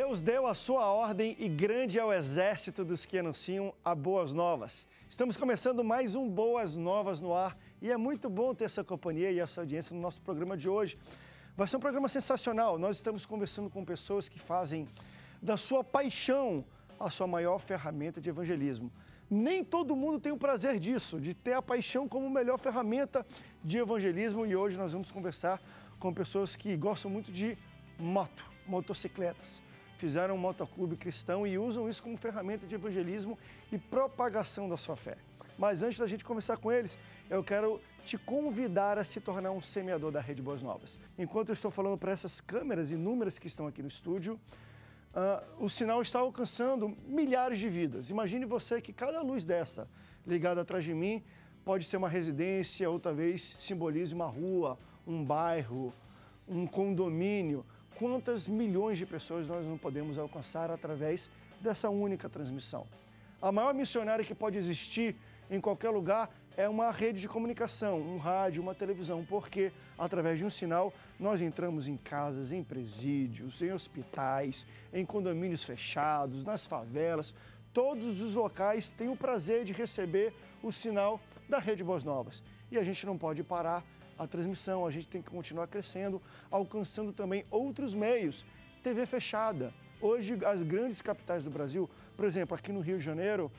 Deus deu a sua ordem e grande é o exército dos que anunciam a boas novas. Estamos começando mais um Boas Novas no ar e é muito bom ter sua companhia e a sua audiência no nosso programa de hoje. Vai ser um programa sensacional. Nós estamos conversando com pessoas que fazem da sua paixão a sua maior ferramenta de evangelismo. Nem todo mundo tem o prazer disso, de ter a paixão como melhor ferramenta de evangelismo e hoje nós vamos conversar com pessoas que gostam muito de moto, motocicletas fizeram um motoclube cristão e usam isso como ferramenta de evangelismo e propagação da sua fé. Mas antes da gente conversar com eles, eu quero te convidar a se tornar um semeador da Rede Boas Novas. Enquanto eu estou falando para essas câmeras inúmeras que estão aqui no estúdio, uh, o sinal está alcançando milhares de vidas. Imagine você que cada luz dessa ligada atrás de mim pode ser uma residência ou talvez simbolize uma rua, um bairro, um condomínio, quantas milhões de pessoas nós não podemos alcançar através dessa única transmissão. A maior missionária que pode existir em qualquer lugar é uma rede de comunicação, um rádio, uma televisão, porque através de um sinal nós entramos em casas, em presídios, em hospitais, em condomínios fechados, nas favelas. Todos os locais têm o prazer de receber o sinal da Rede Boas Novas. E a gente não pode parar a transmissão, a gente tem que continuar crescendo, alcançando também outros meios. TV fechada. Hoje, as grandes capitais do Brasil, por exemplo, aqui no Rio de Janeiro,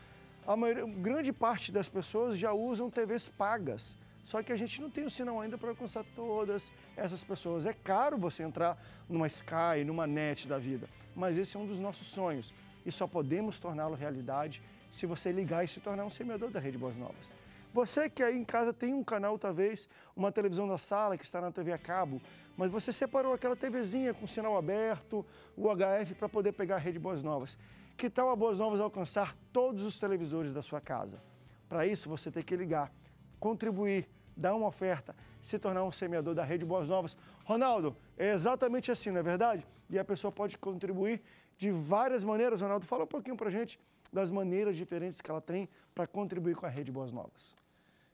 a maior, grande parte das pessoas já usam TVs pagas. Só que a gente não tem o sinal ainda para alcançar todas essas pessoas. É caro você entrar numa Sky, numa net da vida, mas esse é um dos nossos sonhos e só podemos torná-lo realidade se você ligar e se tornar um semeador da Rede Boas Novas. Você que aí em casa tem um canal, talvez, uma televisão da sala que está na TV a cabo, mas você separou aquela TVzinha com sinal aberto, o HF, para poder pegar a rede Boas Novas. Que tal a Boas Novas alcançar todos os televisores da sua casa? Para isso, você tem que ligar, contribuir, dar uma oferta, se tornar um semeador da rede Boas Novas. Ronaldo, é exatamente assim, não é verdade? E a pessoa pode contribuir de várias maneiras. Ronaldo, fala um pouquinho para gente das maneiras diferentes que ela tem para contribuir com a rede Boas Novas.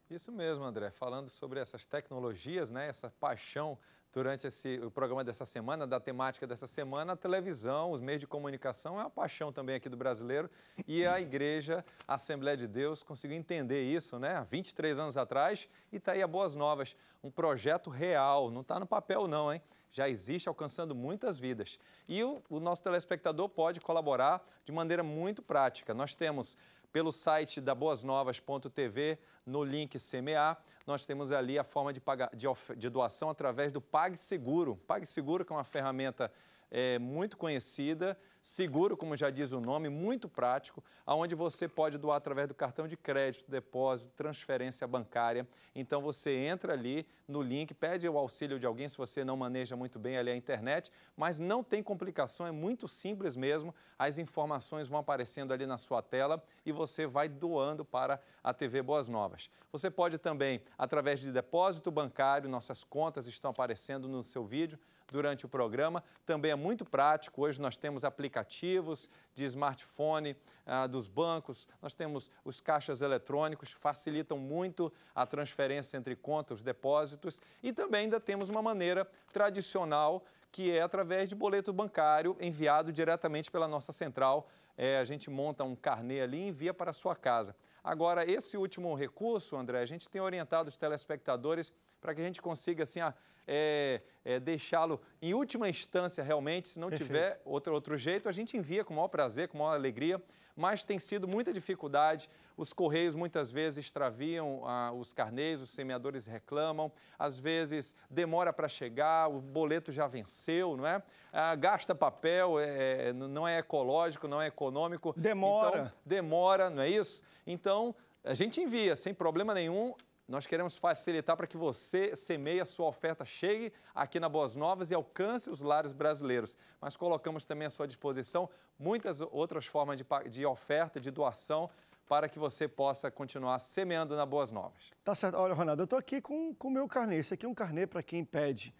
Isso mesmo, André. Falando sobre essas tecnologias, né, essa paixão durante esse, o programa dessa semana, da temática dessa semana, a televisão, os meios de comunicação é uma paixão também aqui do brasileiro e a igreja, a Assembleia de Deus, conseguiu entender isso né, há 23 anos atrás e está aí a Boas Novas, um projeto real, não está no papel não, hein? Já existe, alcançando muitas vidas. E o, o nosso telespectador pode colaborar de maneira muito prática. Nós temos pelo site da boasnovas.tv, no link CMA, nós temos ali a forma de, pagar, de, de doação através do PagSeguro. PagSeguro, que é uma ferramenta é, muito conhecida, seguro, como já diz o nome, muito prático, aonde você pode doar através do cartão de crédito, depósito, transferência bancária. Então você entra ali no link, pede o auxílio de alguém se você não maneja muito bem ali a internet, mas não tem complicação, é muito simples mesmo. As informações vão aparecendo ali na sua tela e você vai doando para a TV Boas Novas. Você pode também, através de depósito bancário, nossas contas estão aparecendo no seu vídeo durante o programa. Também é muito prático. Hoje nós temos aplicativos aplicativos de smartphone ah, dos bancos, nós temos os caixas eletrônicos, facilitam muito a transferência entre contas, depósitos, e também ainda temos uma maneira tradicional que é através de boleto bancário enviado diretamente pela nossa central. É, a gente monta um carnê ali e envia para a sua casa. Agora, esse último recurso, André, a gente tem orientado os telespectadores para que a gente consiga, assim, a, ah, é, é, deixá-lo em última instância realmente. Se não Perfeito. tiver outro, outro jeito, a gente envia com o maior prazer, com a maior alegria. Mas tem sido muita dificuldade. Os correios muitas vezes extraviam ah, os carneiros, os semeadores reclamam, às vezes demora para chegar, o boleto já venceu, não é? Ah, gasta papel, é, é não é ecológico, não é econômico. Demora. Então, demora, não é isso? Então, a gente envia sem problema nenhum nós queremos facilitar para que você semeie a sua oferta, chegue aqui na Boas Novas e alcance os lares brasileiros. Mas colocamos também à sua disposição muitas outras formas de, de oferta, de doação, para que você possa continuar semeando na Boas Novas. Tá certo. Olha, Ronaldo, eu estou aqui com o meu carnê. Esse aqui é um carnê para quem pede.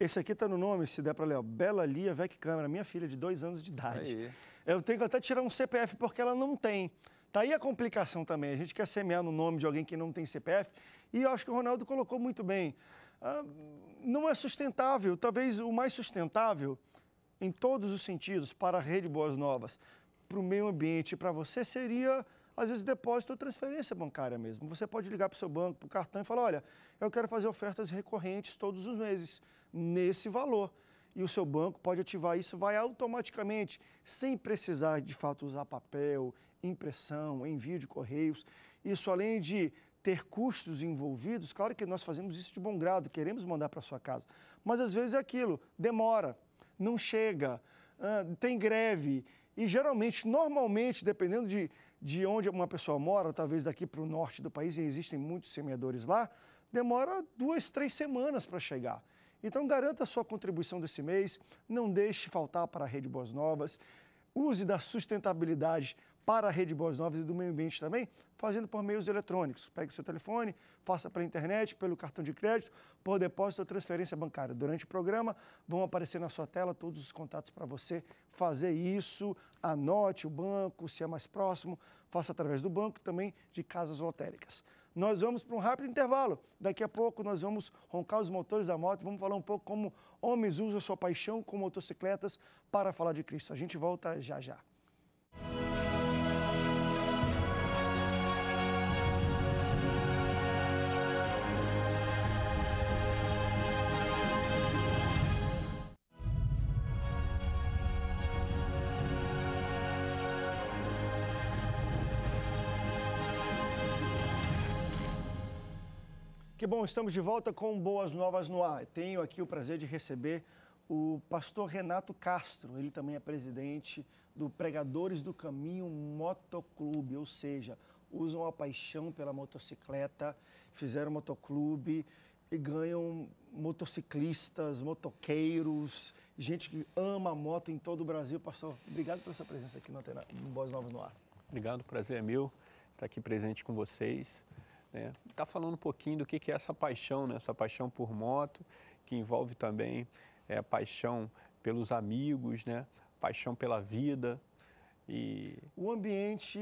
Esse aqui está no nome, se der para ler, ó, Bela Lia Vec Câmara, minha filha de dois anos de idade. Aí. Eu tenho que até tirar um CPF porque ela não tem. Tá aí a complicação também. A gente quer semear no nome de alguém que não tem CPF. E eu acho que o Ronaldo colocou muito bem. Ah, não é sustentável. Talvez o mais sustentável em todos os sentidos para a Rede Boas Novas, para o meio ambiente, para você, seria às vezes depósito ou transferência bancária mesmo. Você pode ligar para o seu banco, para o cartão e falar: olha, eu quero fazer ofertas recorrentes todos os meses, nesse valor. E o seu banco pode ativar isso, vai automaticamente, sem precisar de fato usar papel, impressão, envio de correios. Isso além de ter custos envolvidos, claro que nós fazemos isso de bom grado, queremos mandar para sua casa, mas às vezes é aquilo, demora, não chega, tem greve. E geralmente, normalmente, dependendo de, de onde uma pessoa mora, talvez daqui para o norte do país, e existem muitos semeadores lá, demora duas, três semanas para chegar. Então, garanta a sua contribuição desse mês, não deixe faltar para a Rede Boas Novas, use da sustentabilidade para a rede Boas Novas e do meio ambiente também, fazendo por meios eletrônicos. Pegue seu telefone, faça pela internet, pelo cartão de crédito, por depósito ou transferência bancária. Durante o programa vão aparecer na sua tela todos os contatos para você fazer isso. Anote o banco, se é mais próximo, faça através do banco também de casas lotéricas. Nós vamos para um rápido intervalo. Daqui a pouco nós vamos roncar os motores da moto, vamos falar um pouco como homens usam sua paixão com motocicletas para falar de Cristo. A gente volta já já. Que bom, estamos de volta com Boas Novas no Ar. Tenho aqui o prazer de receber o pastor Renato Castro. Ele também é presidente do Pregadores do Caminho Motoclube, ou seja, usam a paixão pela motocicleta, fizeram motoclube e ganham motociclistas, motoqueiros, gente que ama a moto em todo o Brasil. Pastor, obrigado pela sua presença aqui no Antena, no Boas Novas no Ar. Obrigado, prazer é meu estar aqui presente com vocês. Né? Tá falando um pouquinho do que, que é essa paixão, né? essa paixão por moto, que envolve também é, paixão pelos amigos, né? paixão pela vida. E... O ambiente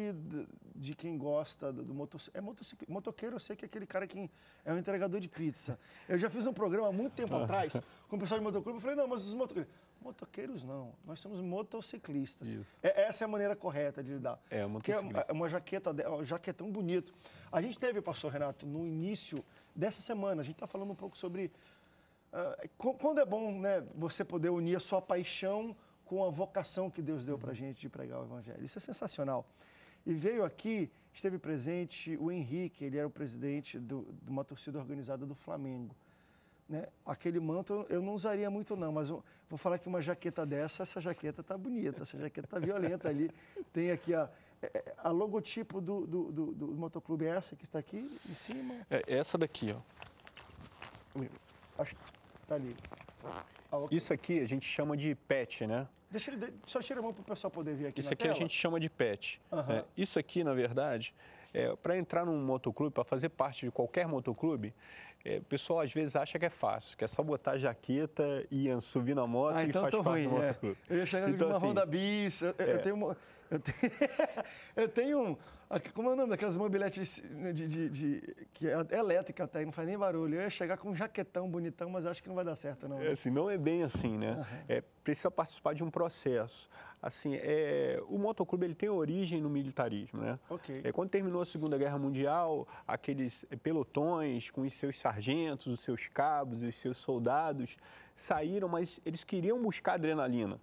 de quem gosta do, do motociclo. É motocic... motoqueiro, eu sei que é aquele cara que é um entregador de pizza. Eu já fiz um programa há muito tempo atrás com o pessoal de motoclube. Eu falei, não, mas os motoqueiros. Motoqueiros não, nós somos motociclistas. É, essa é a maneira correta de lidar. É, motociclista. É uma jaqueta, é é um jaquetão bonito. A gente teve, pastor Renato, no início dessa semana, a gente está falando um pouco sobre uh, quando é bom né, você poder unir a sua paixão com a vocação que Deus deu para a uhum. gente de pregar o Evangelho. Isso é sensacional. E veio aqui, esteve presente o Henrique, ele era o presidente do, de uma torcida organizada do Flamengo né? Aquele manto eu não usaria muito não, mas eu, vou falar que uma jaqueta dessa, essa jaqueta tá bonita, essa jaqueta tá violenta ali. Tem aqui a, é, é, a logotipo do, do, do, do motoclube é essa que está aqui em cima. É essa daqui, ó. Acho que tá ali. Ah, okay. Isso aqui a gente chama de pet, né? Deixa ele, só tira a mão para o pessoal poder ver aqui Isso aqui tela. a gente chama de pet. Uhum. Né? Isso aqui, na verdade, é, para entrar num motoclube, para fazer parte de qualquer motoclube, é, o pessoal às vezes acha que é fácil, que é só botar jaqueta e subir na moto ah, então e faz tô ruim, é. Eu ia chegar então, de uma assim, Honda Bis, eu, é. eu tenho uma... Eu tenho, eu tenho um, ah, como é o nome daquelas mobiletes né, de, de, de, que é elétrica até, não faz nem barulho. Eu ia chegar com um jaquetão bonitão, mas acho que não vai dar certo, não. É, né? assim, não é bem assim, né? É, precisa participar de um processo. Assim, é, o motoclube ele tem origem no militarismo, né? Okay. É, quando terminou a Segunda Guerra Mundial, aqueles pelotões com os seus sargentos, os seus cabos, os seus soldados saíram, mas eles queriam buscar adrenalina.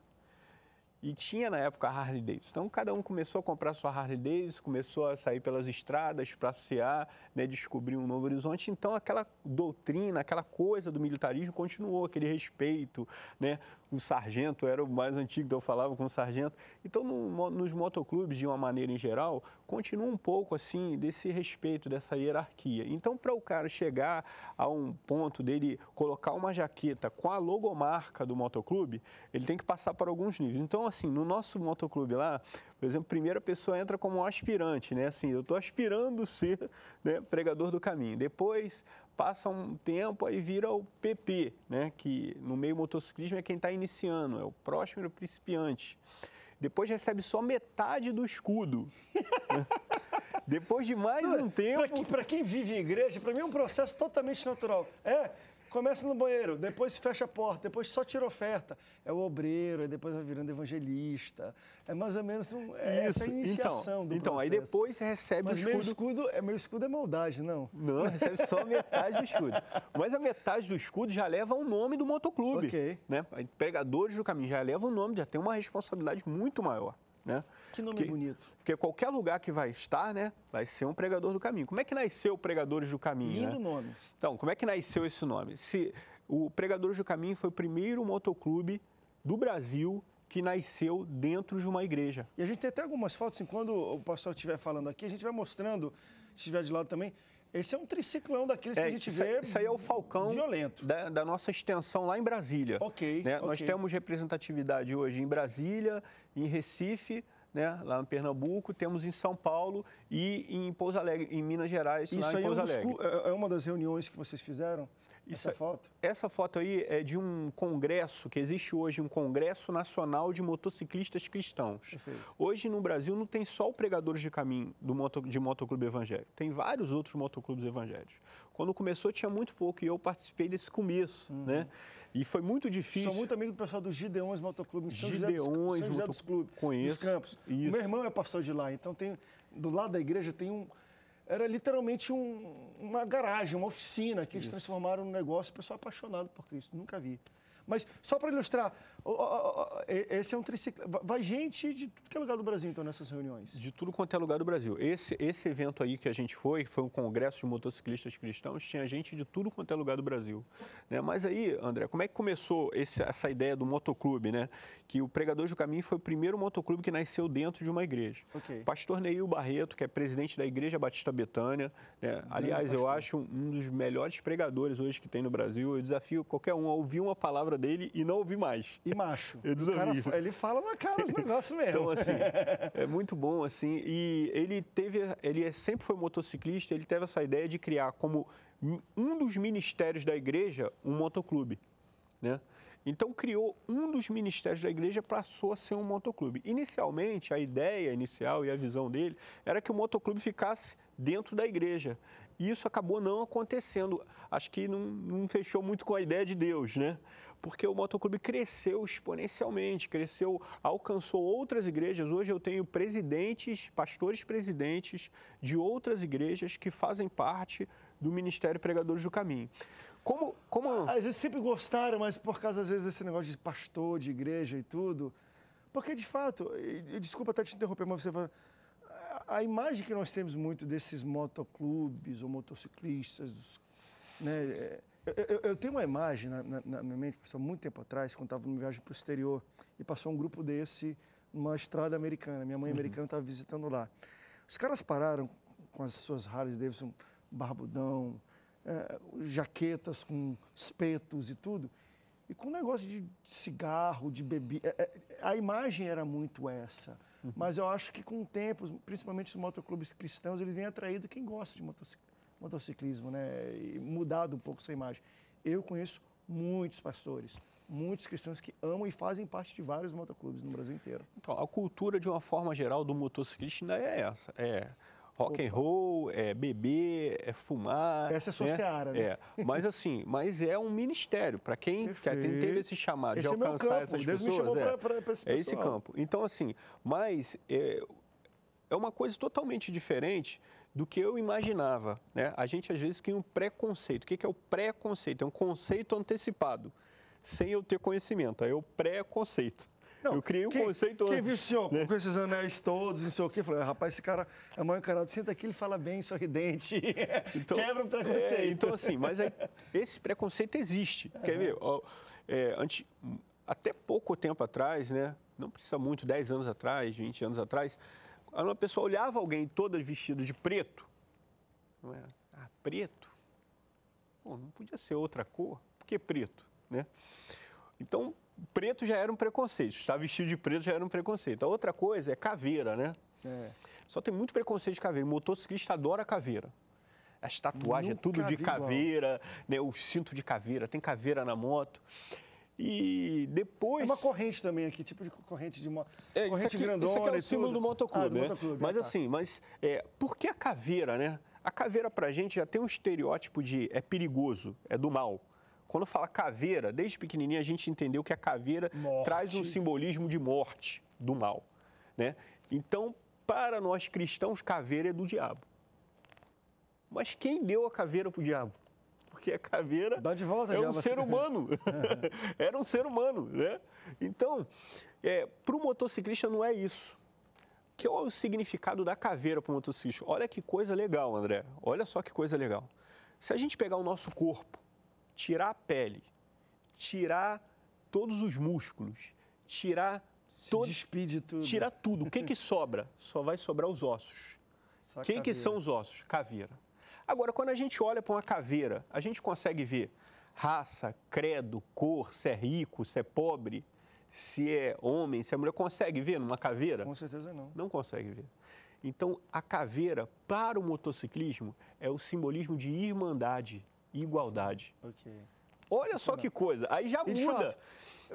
E tinha na época a Harley Davidson. Então cada um começou a comprar sua Harley Davidson, começou a sair pelas estradas, passear, né, descobrir um novo horizonte. Então, aquela doutrina, aquela coisa do militarismo continuou, aquele respeito. Né? O sargento era o mais antigo, então eu falava com o sargento. Então, no, nos motoclubes, de uma maneira em geral, continua um pouco assim desse respeito, dessa hierarquia. Então, para o cara chegar a um ponto dele colocar uma jaqueta com a logomarca do motoclube, ele tem que passar por alguns níveis. Então, assim, no nosso motoclube lá, por exemplo, primeira pessoa entra como um aspirante, né? Assim, eu estou aspirando ser né, pregador do caminho. Depois passa um tempo aí vira o PP, né? Que no meio motociclismo é quem está iniciando, é o próximo o principiante. Depois recebe só metade do escudo. Né. Depois de mais um tempo. Para quem vive em igreja, para mim é um processo totalmente natural. É, Começa no banheiro, depois fecha a porta, depois só tira oferta. É o obreiro, aí depois vai virando evangelista. É mais ou menos um, é essa então, iniciação então, do Então, aí depois você recebe Mas o escudo. Meu escudo é, meu escudo é maldade, não? Não, recebe só metade do escudo. Mas a metade do escudo já leva o nome do motoclube. Ok. Né? Pregadores do caminho já levam o nome, já tem uma responsabilidade muito maior. Né? Que nome porque, bonito. Porque qualquer lugar que vai estar, né, vai ser um pregador do caminho. Como é que nasceu Pregadores do Caminho? Lindo né? nome. Então, como é que nasceu esse nome? Se o Pregadores do Caminho foi o primeiro motoclube do Brasil que nasceu dentro de uma igreja. E a gente tem até algumas fotos, assim, quando o pastor estiver falando aqui, a gente vai mostrando, se estiver de lado também, esse é um triciclão daqueles é, que a gente isso, vê. Isso aí é o Falcão violento. Da, da nossa extensão lá em Brasília. Ok. Né? okay. Nós temos representatividade hoje em Brasília, em Recife. Né, lá em Pernambuco, temos em São Paulo e em Pouso Alegre, em Minas Gerais, Isso lá em é Pouso Alegre. Isso é, é uma das reuniões que vocês fizeram? Isso, essa é- foto? Essa foto aí é de um congresso, que existe hoje um Congresso Nacional de Motociclistas Cristãos. Perfeito. Hoje no Brasil não tem só o Pregadores de Caminho do moto, de Motoclube Evangélico, tem vários outros motoclubes evangélicos. Quando começou tinha muito pouco e eu participei desse começo, uhum. né? E foi muito difícil. Sou muito amigo do pessoal do Gideões Motoclube, São Gideões, José dos, São José dos Clubes, conheço, dos Campos. Isso. Meu irmão é pastor de lá, então tem, do lado da igreja tem um, era literalmente um, uma garagem, uma oficina que eles Isso. transformaram num negócio. O pessoal apaixonado por Cristo, nunca vi. Mas só para ilustrar, ó, ó, ó, é, esse é um triciclo. Vai gente de tudo que é lugar do Brasil, então, nessas reuniões? De tudo quanto é lugar do Brasil. Esse, esse evento aí que a gente foi, foi um congresso de motociclistas cristãos, tinha gente de tudo quanto é lugar do Brasil. Né? Mas aí, André, como é que começou esse, essa ideia do motoclube, né? Que o pregador do Caminho foi o primeiro motoclube que nasceu dentro de uma igreja. Okay. Pastor Neil Barreto, que é presidente da Igreja Batista Betânia, né? aliás, pastor. eu acho um dos melhores pregadores hoje que tem no Brasil. Eu desafio qualquer um a ouvir uma palavra dele e não ouvi mais. E macho. Eu Cara, ele fala na cara os negócios mesmo. Então, assim, é muito bom, assim. E ele teve, ele é, sempre foi motociclista, ele teve essa ideia de criar como um dos ministérios da igreja um motoclube, né? Então criou um dos ministérios da igreja passou a ser um motoclube. Inicialmente, a ideia inicial e a visão dele era que o motoclube ficasse dentro da igreja. E isso acabou não acontecendo. Acho que não, não fechou muito com a ideia de Deus, né? porque o motoclube cresceu exponencialmente, cresceu, alcançou outras igrejas. Hoje eu tenho presidentes, pastores presidentes de outras igrejas que fazem parte do Ministério Pregadores do Caminho. Como, como... Ah, às vezes sempre gostaram, mas por causa, às vezes, desse negócio de pastor, de igreja e tudo. Porque, de fato, e, e desculpa até te interromper, mas você fala, a, a imagem que nós temos muito desses motoclubes ou motociclistas, dos, né, é, eu, eu, tenho uma imagem na, na, na minha mente, passou muito tempo atrás, quando estava numa viagem para o exterior, e passou um grupo desse numa estrada americana. Minha mãe uhum. americana estava visitando lá. Os caras pararam com as suas Harley Davidson, barbudão, é, jaquetas com espetos e tudo, e com um negócio de cigarro, de bebida. É, é, a imagem era muito essa. Uhum. Mas eu acho que com o tempo, principalmente os motoclubes cristãos, eles vêm atraído quem gosta de motocicleta motociclismo, né? E mudado um pouco sua imagem. Eu conheço muitos pastores, muitos cristãos que amam e fazem parte de vários motoclubes no Brasil inteiro. Então, a cultura, de uma forma geral, do motociclista ainda é essa. É rock Opa. and roll, é beber, é fumar. Essa é sua né? seara, né? É. Mas assim, mas é um ministério. Para quem Perfeito. quer ter esse chamado esse de é alcançar é essas Deus pessoas. é, pra, pra esse é esse campo. Então, assim, mas é, é uma coisa totalmente diferente do que eu imaginava. Né? A gente às vezes tem um preconceito. O que é o preconceito? É um conceito antecipado, sem eu ter conhecimento. É o preconceito. Não, eu criei um quem, conceito Quem antes, viu o senhor né? com esses anéis todos, não sei o quê, falei, rapaz, esse cara é muito encarado, senta aqui, ele fala bem, sorridente, então, quebra o é, preconceito. É, então, assim, mas é, esse preconceito existe. Uhum. Quer ver? Ó, é, antes, até pouco tempo atrás, né? Não precisa muito, 10 anos atrás, 20 anos atrás, uma pessoa olhava alguém toda vestida de preto, não é? Ah, preto? Pô, não podia ser outra cor, por que preto, né? Então, preto já era um preconceito, estar vestido de preto já era um preconceito. A outra coisa é caveira, né? É. Só tem muito preconceito de caveira, o motociclista adora caveira. As tatuagens, é Nunca tudo de caveira, né? o cinto de caveira, tem caveira na moto. E depois. É uma corrente também aqui, tipo de corrente de uma é, corrente isso aqui, grandona. Isso aqui é o símbolo do motoclube, ah, né? mas tá. assim, mas é, por que a caveira, né? A caveira pra gente já tem um estereótipo de é perigoso, é do mal. Quando fala caveira, desde pequenininha a gente entendeu que a caveira morte. traz um simbolismo de morte, do mal, né? Então, para nós cristãos, caveira é do diabo. Mas quem deu a caveira pro diabo? porque a caveira Dá de volta, é um ser humano. Era um ser humano, né? Então, é, para o motociclista não é isso. Que é o significado da caveira para o motociclista? Olha que coisa legal, André. Olha só que coisa legal. Se a gente pegar o nosso corpo, tirar a pele, tirar todos os músculos, tirar todo, despide tudo. Tirar tudo. O que, que sobra? Só vai sobrar os ossos. Só Quem caveira. que são os ossos? Caveira. Agora, quando a gente olha para uma caveira, a gente consegue ver raça, credo, cor, se é rico, se é pobre, se é homem, se é mulher. Consegue ver numa caveira? Com certeza não. Não consegue ver. Então, a caveira, para o motociclismo, é o simbolismo de irmandade e igualdade. Ok. Olha só que coisa, aí já e muda. Fato,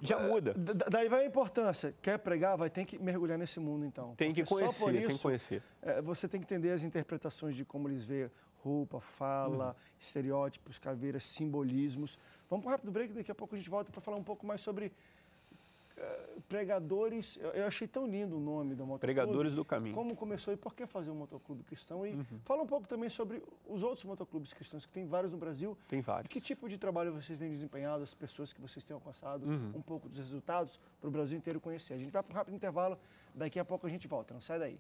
já é, muda. Daí vai a importância. Quer pregar, vai ter que mergulhar nesse mundo, então. Tem que conhecer, isso, tem que conhecer. É, você tem que entender as interpretações de como eles veem roupa, fala, uhum. estereótipos, caveiras, simbolismos. Vamos para um rápido break, daqui a pouco a gente volta para falar um pouco mais sobre uh, pregadores. Eu, eu achei tão lindo o nome do motoclube. Pregadores do caminho. Como começou e por que fazer um motoclube cristão. E uhum. fala um pouco também sobre os outros motoclubes cristãos, que tem vários no Brasil. Tem vários. que tipo de trabalho vocês têm desempenhado, as pessoas que vocês têm alcançado, uhum. um pouco dos resultados para o Brasil inteiro conhecer. A gente vai para um rápido intervalo, daqui a pouco a gente volta. Não sai daí.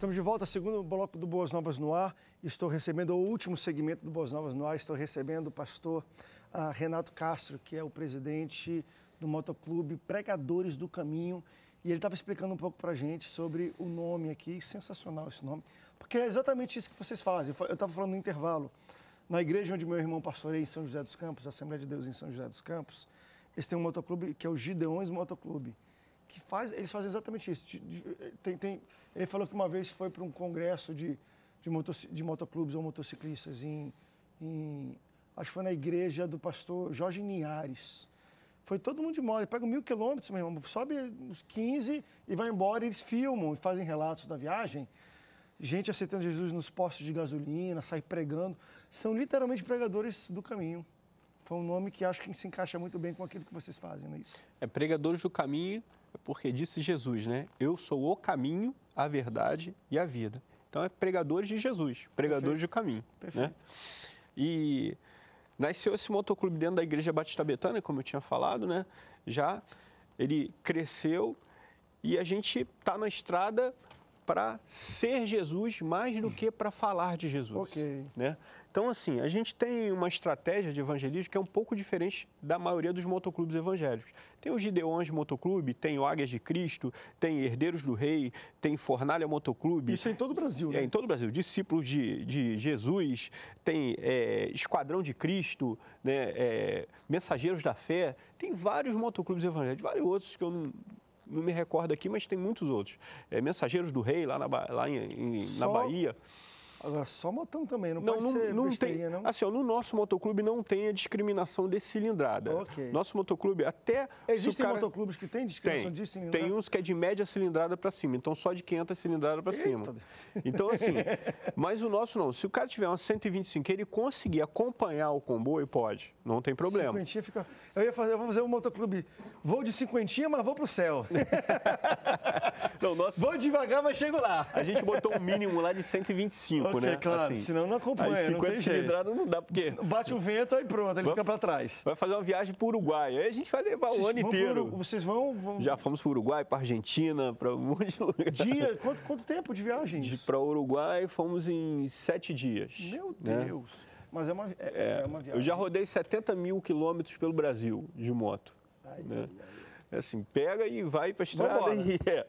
Estamos de volta, segundo bloco do Boas Novas no Ar. Estou recebendo o último segmento do Boas Novas no Ar. Estou recebendo o pastor uh, Renato Castro, que é o presidente do motoclube Pregadores do Caminho. E ele estava explicando um pouco para a gente sobre o nome aqui. Sensacional esse nome, porque é exatamente isso que vocês fazem. Eu estava falando no intervalo. Na igreja onde meu irmão pastoreia em São José dos Campos, Assembleia de Deus em São José dos Campos, eles têm um motoclube que é o Gideões Motoclube que faz, eles fazem exatamente isso. Eh, tem, tem, ele falou que uma vez foi para um congresso de, de, de motoclubes ou motociclistas em, em, Acho que foi na igreja do pastor Jorge Niares. Foi todo mundo de moto. Pega mil quilômetros, meu irmão, sobe uns 15 e vai embora. Eles filmam e fazem relatos da viagem. Gente aceitando Jesus nos postos de gasolina, sai pregando. São literalmente pregadores do caminho. Foi um nome que acho que se encaixa muito bem com aquilo que vocês fazem, não é isso? É Pregadores do Caminho porque disse Jesus, né? Eu sou o caminho, a verdade e a vida. Então, é pregadores de Jesus, pregadores do caminho. Né? Perfeito. Né? E nasceu esse motoclube dentro da Igreja Batista Betânia, como eu tinha falado, né? Já ele cresceu e a gente está na estrada para ser Jesus mais do que para falar de Jesus. Ok. Né? Então, assim, a gente tem uma estratégia de evangelismo que é um pouco diferente da maioria dos motoclubes evangélicos. Tem o Gideões Motoclube, tem o Águias de Cristo, tem Herdeiros do Rei, tem Fornalha Motoclube. Isso é em todo o Brasil, é, né? É, em todo o Brasil. Discípulos de, de Jesus, tem é, Esquadrão de Cristo, né, é, Mensageiros da Fé. Tem vários motoclubes evangélicos, vários outros que eu não não me recordo aqui, mas tem muitos outros. É, Mensageiros do Rei, lá na, lá em, em, Só... na Bahia. Agora, só motão também, não, não pode não, ser não tem, não? Assim, no nosso motoclube não tem a discriminação de cilindrada. Okay. Nosso motoclube até... Existem cara... motoclubes que têm discriminação tem, de cilindrada? Tem uns que é de média cilindrada para cima, então só de 500 cilindrada para cima. Então, assim, mas o nosso não. Se o cara tiver uma 125, ele conseguir acompanhar o comboio, pode, não tem problema. Cinquentinha fica... Eu ia fazer, eu vou fazer um motoclube, vou de cinquentinha, mas vou para o céu. não, nosso... Vou devagar, mas chego lá. A gente botou um mínimo lá de 125 pouco, né? Claro, assim, senão não acompanha. Aí 50 não não dá, porque. Bate o vento e pronto, ele Vamos, fica para trás. Vai fazer uma viagem para o Uruguai. Aí a gente vai levar vocês o ano inteiro. Pro, vocês vão, vão, Já fomos para o Uruguai, para Argentina, para um monte de lugar. Dia? Quanto, quanto tempo de viagem? Para o Uruguai fomos em sete dias. Meu né? Deus! Mas é uma, é, é, é uma viagem. É, eu já rodei 70 mil quilômetros pelo Brasil de moto. Ai, né? ai, ai. É assim, pega e vai para a estrada. E, é.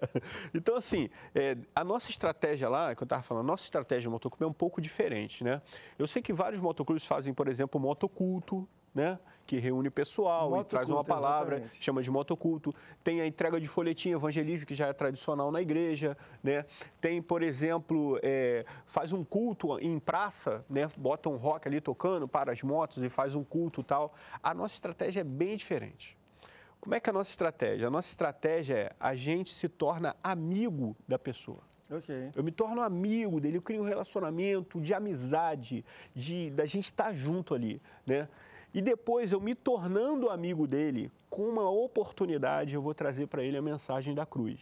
Então, assim, é, a nossa estratégia lá, que eu estava falando, a nossa estratégia de motoclube é um pouco diferente, né? Eu sei que vários motoclubes fazem, por exemplo, motoculto, né? Que reúne pessoal e traz uma palavra, exatamente. chama de motoculto. Tem a entrega de folhetim evangelístico, que já é tradicional na igreja, né? Tem, por exemplo, é, faz um culto em praça, né? Bota um rock ali tocando para as motos e faz um culto tal. A nossa estratégia é bem diferente. Como é que é a nossa estratégia? A nossa estratégia é a gente se torna amigo da pessoa. Okay. Eu me torno amigo dele, eu crio um relacionamento de amizade, de da gente estar tá junto ali, né? E depois eu me tornando amigo dele, com uma oportunidade eu vou trazer para ele a mensagem da cruz.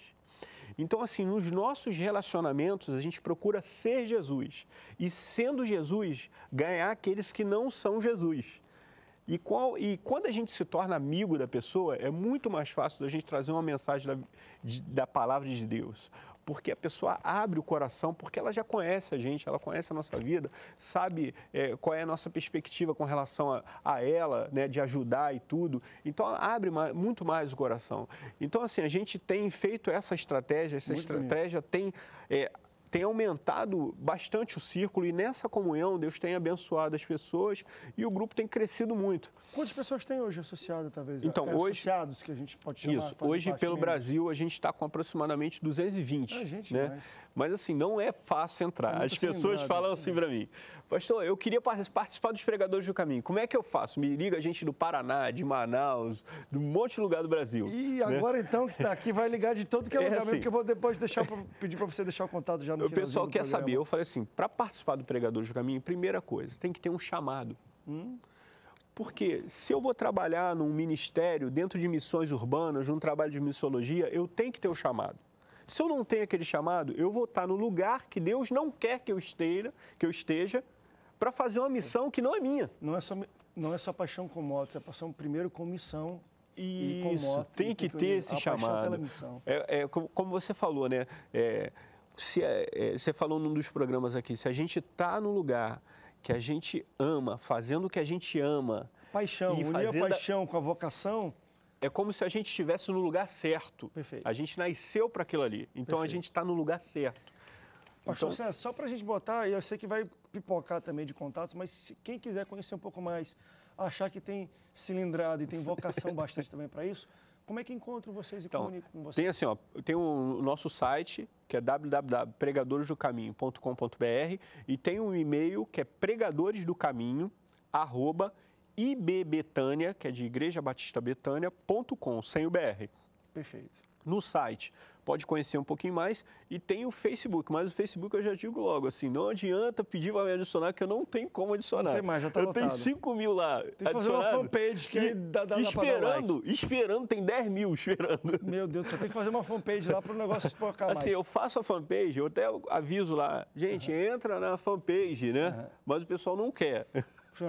Então, assim, nos nossos relacionamentos, a gente procura ser Jesus e, sendo Jesus, ganhar aqueles que não são Jesus. E, qual, e quando a gente se torna amigo da pessoa, é muito mais fácil da gente trazer uma mensagem da, de, da palavra de Deus porque a pessoa abre o coração, porque ela já conhece a gente, ela conhece a nossa vida, sabe é, qual é a nossa perspectiva com relação a, a ela, né, de ajudar e tudo. Então, ela abre mais, muito mais o coração. Então, assim, a gente tem feito essa estratégia, essa muito estratégia bonito. tem. É, tem aumentado bastante o círculo e nessa comunhão Deus tem abençoado as pessoas e o grupo tem crescido muito. Quantas pessoas tem hoje associado, talvez? Então, é, hoje, associados que a gente pode chamar? Isso, hoje pelo Brasil a gente está com aproximadamente 220. É, ah, gente, né? Mas... Mas assim, não é fácil entrar. As tá pessoas falam tá assim para mim: Pastor, eu queria participar dos pregadores do caminho. Como é que eu faço? Me liga a gente do Paraná, de Manaus, de um monte de lugar do Brasil. E né? agora né? então que está aqui vai ligar de todo que é, é lugar, assim, mesmo que eu vou depois deixar pedir para você deixar o contato já no O pessoal quer saber. Eu falei assim: para participar do pregadores do caminho, primeira coisa, tem que ter um chamado. Hum? Porque se eu vou trabalhar num ministério, dentro de missões urbanas, num trabalho de missologia, eu tenho que ter o um chamado. Se eu não tenho aquele chamado, eu vou estar no lugar que Deus não quer que eu esteja, que eu esteja, para fazer uma missão que não é minha. Não é só não é só paixão com motos, é paixão primeiro com missão. Isso, e com moto, tem que ter esse chamado. É, é, como você falou, né? É, se, é, é, você falou num dos programas aqui, se a gente está no lugar que a gente ama, fazendo o que a gente ama. Paixão, unir a paixão com a vocação, é como se a gente estivesse no lugar certo. Perfeito. A gente nasceu para aquilo ali. Então Perfeito. a gente está no lugar certo. Pastor então... César, só para a gente botar, eu sei que vai pipocar também de contatos, mas se quem quiser conhecer um pouco mais, achar que tem cilindrada e tem vocação bastante também para isso, como é que encontro vocês e então, comunico com vocês? Tem assim, ó, tem o nosso site, que é www.pregadoresdocaminho.com.br e tem um e-mail que é pregadoresdocaminho.com.br ibbetânia, que é de Igreja Batista com sem o BR. Perfeito. No site, pode conhecer um pouquinho mais e tem o Facebook, mas o Facebook eu já digo logo, assim, não adianta pedir para me adicionar, que eu não tenho como adicionar. Não tem mais, já tá Eu lotado. tenho 5 mil lá Tem que fazer uma fanpage que e, dá, dá, dá dar esperando, like. esperando, tem 10 mil esperando. Meu Deus, você tem que fazer uma fanpage lá para o negócio espocar mais. Assim, eu faço a fanpage, eu até aviso lá, gente, entra na fanpage, né? Mas o pessoal não quer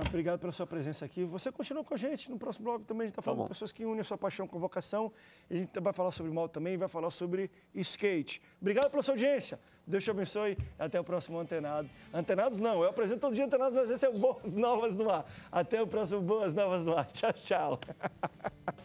obrigado pela sua presença aqui. Você continua com a gente no próximo blog também. A gente está tá falando tá de pessoas que unem a sua paixão com vocação. A gente vai falar sobre mal também, vai falar sobre skate. Obrigado pela sua audiência. Deus te abençoe até o próximo Antenado. Antenados não, eu apresento todo dia Antenados, mas esse é o Boas Novas no Ar. Até o próximo Boas Novas no Ar. Tchau, tchau.